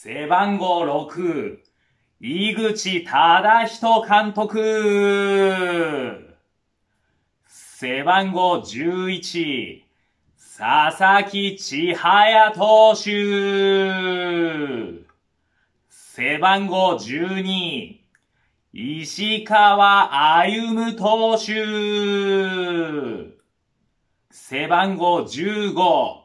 背番号6、井口忠人監督。背番号11、佐々木千早投手。背番号12、石川歩投手。背番号15、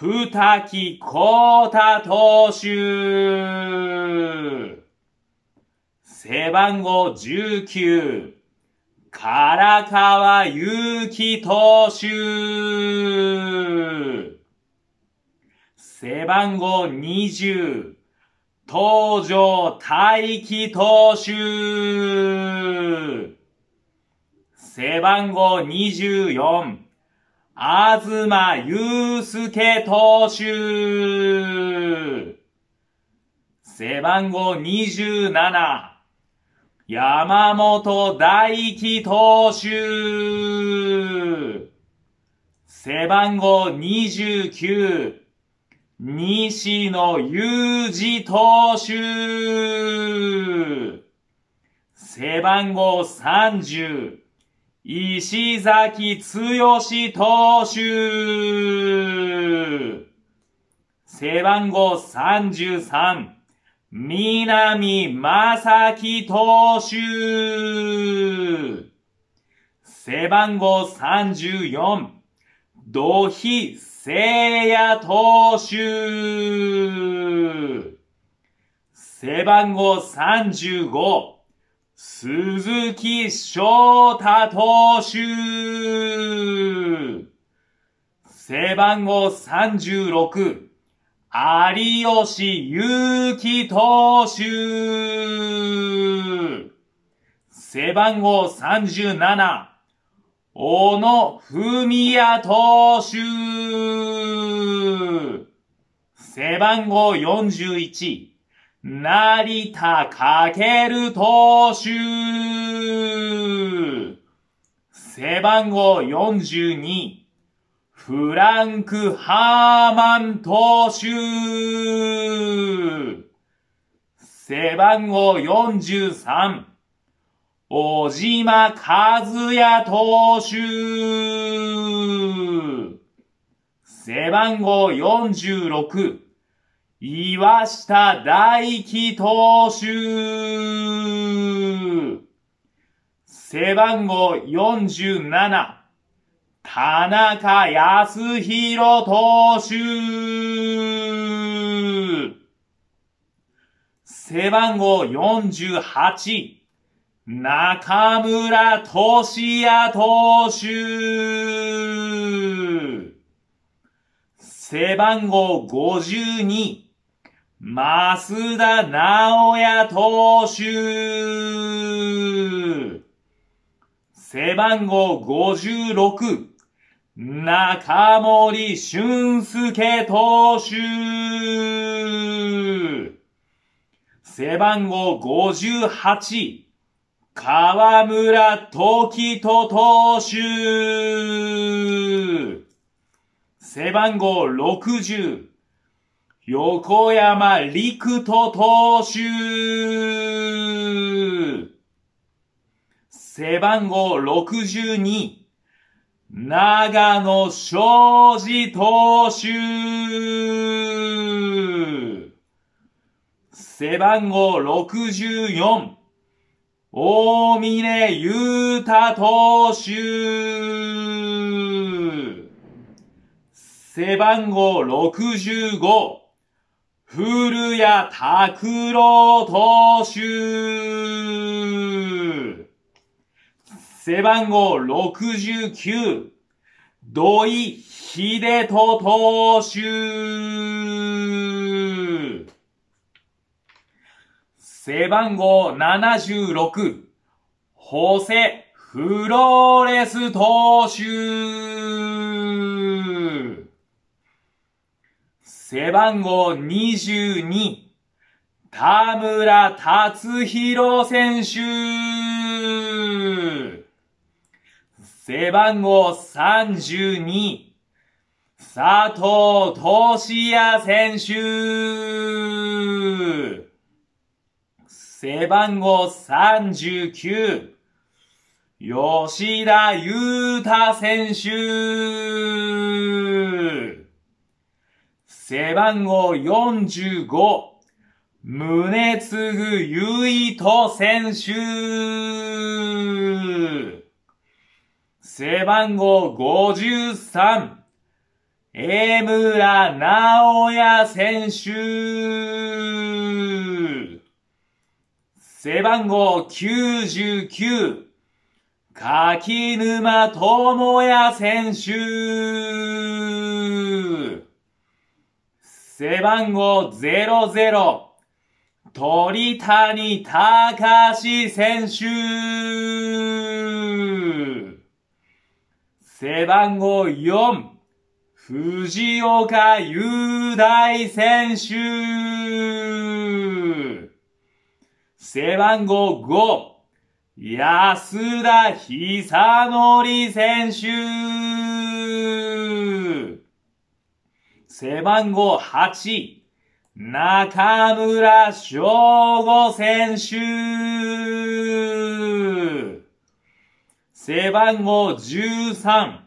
ふたきこうた投手。背番号19、唐川う希投手。背番号20、東条大輝投手。背番号24、あずまゆうすけ投手背番号27山本大輝投手背番号29西野裕二投手背番号30石崎剛投手背番号33南正樹投手背番号34土肥聖也投手背番号35鈴木翔太投手背番号36、有吉祐希投手背番号37、小野文也投手背番号41、成田かける投手背番号42、フランク・ハーマン投手背番号43、小島和也投手背番号46、岩下大輝投手背番号47田中康弘投手背番号48中村俊也投手背番号52増田直也投手背番号56中森俊介投手背番号58河村時人投手背番号60横山陸人投手背番号62、長野正治投手背番号64、大峰裕太投手背番号65、古谷拓郎投手背番号69土井秀人投手背番号76ホセフローレス投手背番号22、田村達弘選手背番号32、佐藤俊也選手背番号39、吉田優太選手背番号45、継ぐゆいと選手背番号53、江村直也選手背番号99、柿沼智也選手背番号00、鳥谷隆選手背番号4、藤岡雄大選手背番号5、安田久則選手背番号8、中村翔吾選手背番号13、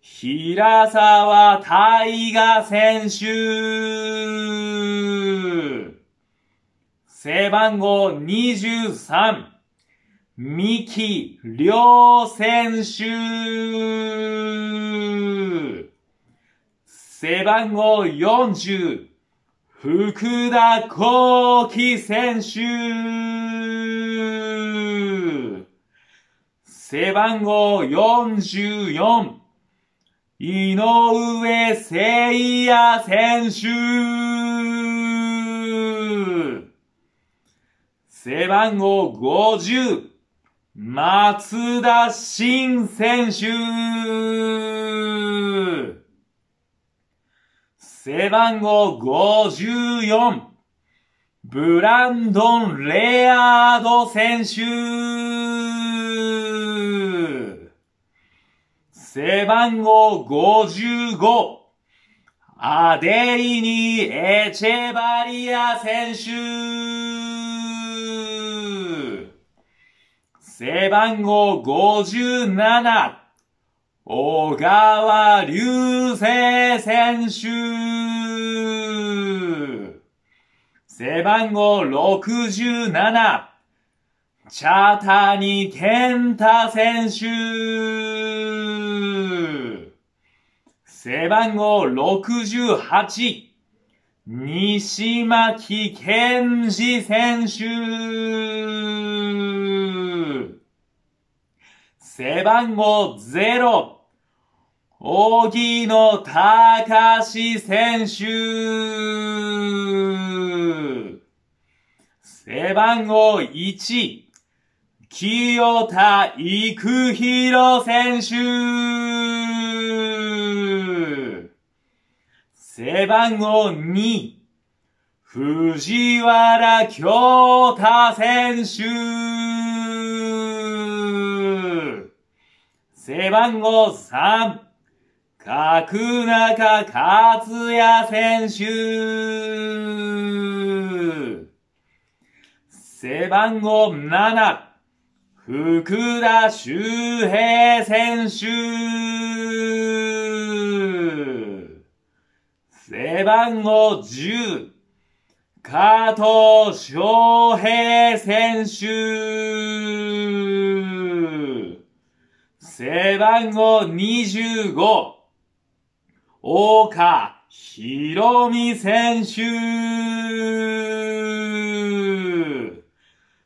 平沢大河選手背番号23、三木良選手背番号40、福田幸輝選手背番号44、井上聖也選手背番号50、松田新選手背番号54、ブランドン・レアード選手背番号55、アデリニ・エチェバリア選手背番号57、小川隆星選手背番号67茶谷健太選手背番号68西巻健二選手背番号0荻野隆選手背番号1、清田育弘選手背番号2、藤原京太選手背番号3、角中克也選手背番号7福田周平選手背番号10加藤翔平選手背番号25岡博美選手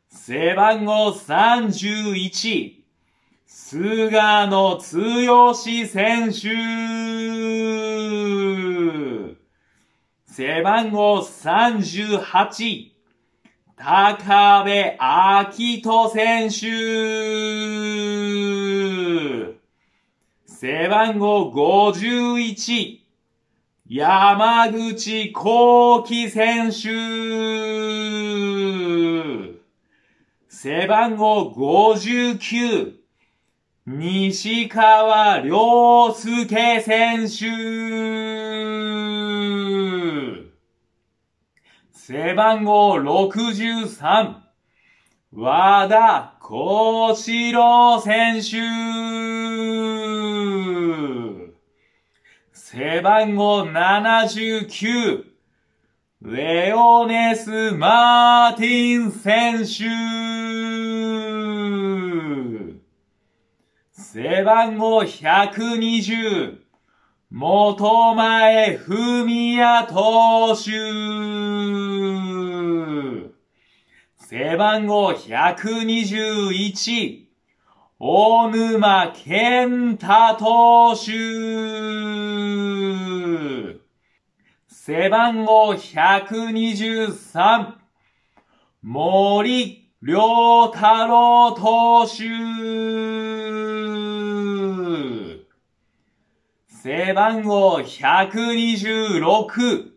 背番号31、菅野剛選手背番号38、高部明人選手背番号51、山口幸輝選手背番号59、西川良介選手背番号63、和田幸四郎選手背番号79、レオネス・マーティン選手背番号120、元前文也投手背番号121、大沼健太投手背番号123森良太郎投手背番号126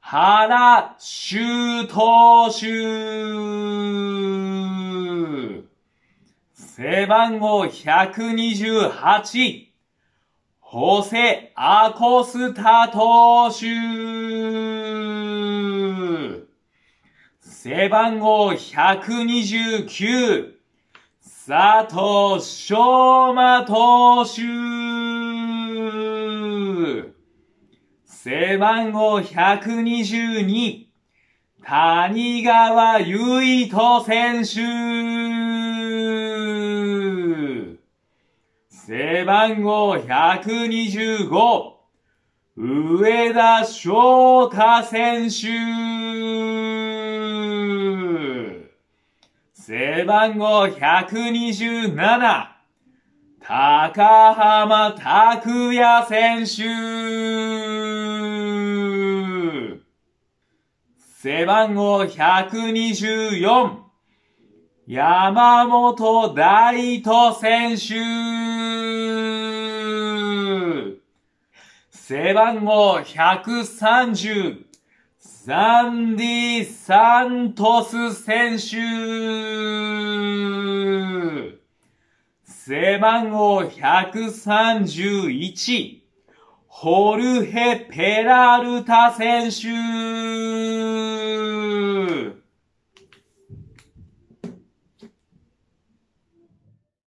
原修投手背番号128、ホセ・アコスタ投手背番号129、佐藤昌馬投手背番号122、谷川唯人選手背番号125、上田翔太選手背番号127、高浜拓也選手背番号124、山本大斗選手背番号130、サンディ・サントス選手背番号131、ホルヘ・ペラルタ選手